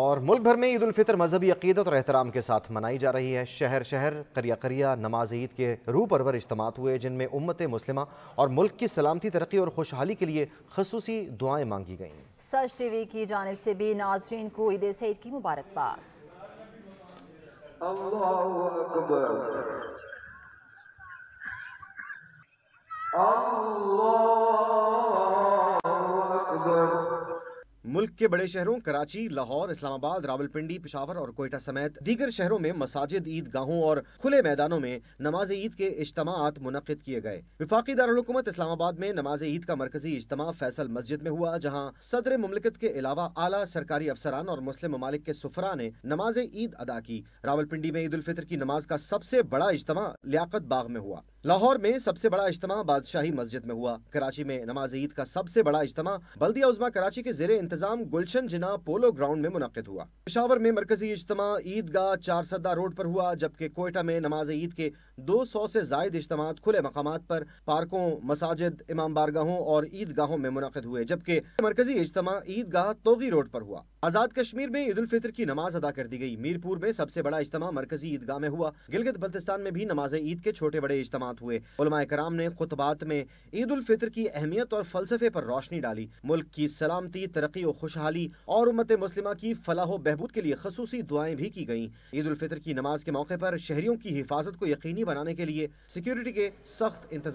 और मुल्क भर में ईद फितर मजहबी अकीदत और एहतराम के साथ मनाई जा रही है शहर शहर करिया करिया नमाज ईद के रू परवर इज्तम हुए जिनमें उम्मत मुस्लिमा और मुल्क की सलामती तरक्की और खुशहाली के लिए खसूसी दुआएं मांगी गईं सच टी वी की जानब से भी नाजरीन को ईद सईद की मुबारकबाद अल्लाह मुल्क के बड़े शहरों कराची लाहौर इस्लामाबाद रावलपिंडी पिशावर और कोयटा समेत दीगर शहरों में मसाजिद ईदगाहों और खुले मैदानों में नमाज ईद के इज्तम मुनद किए गए विफाकी दारकूमत इस्लामाबाद में नमाज ईद का मरकजी इज्तम फैसल मस्जिद में हुआ जहाँ सदर ममलिकत के अलावा आला सरकारी अफसरान और मुस्लिम ममालिक के सफरा ने नमाज ईद अदा की रावलपिंडी में ईद उल फितर की नमाज का सबसे बड़ा इज्तम लियाकत बाग में हुआ लाहौर में सबसे बड़ा इज्तम बादशाही मस्जिद में हुआ कराची में नमाज ईद का सबसे बड़ा इज्तम बल्दिया उजमा कराची के जेर इंतजाम गुलशन जिना पोलो ग्राउंड में मुनद हुआ पिशावर में मरकजी इज्तम ईदगाह चार रोड पर हुआ जबकि कोयटा में नमाज ईद के दो सौ से जायद इज्तम खुले मकाम पर पार्कों मसाजिद इमाम बारगाहों और ईदगाहों में मुनद हुए जबकि मरकजी इज्तम ईदगाह तोगी रोड पर हुआ आजाद कश्मीर में ईद उल फितर की नमाज अदा कर दी गई मीरपुर में सबसे बड़ा इज्तम मरकजी ईदगाह में हुआ गिलगित बल्तिस्तान में भी नमाज ईद के छोटे बड़े इज्तम हुए कराम ने खुतबात में ईद उल फितर की अहमियत और फलसफे पर रोशनी डाली मुल्क की सलामती तरक्की और खुशहाली और उम्मत मुस्लिमा की फलाह बहबूद के लिए खसूस दुआएं भी की गई ईद उल फितर की नमाज के मौके पर शहरियों की हिफाजत को यकीनी बनाने के लिए सिक्योरिटी के सख्त इंतजाम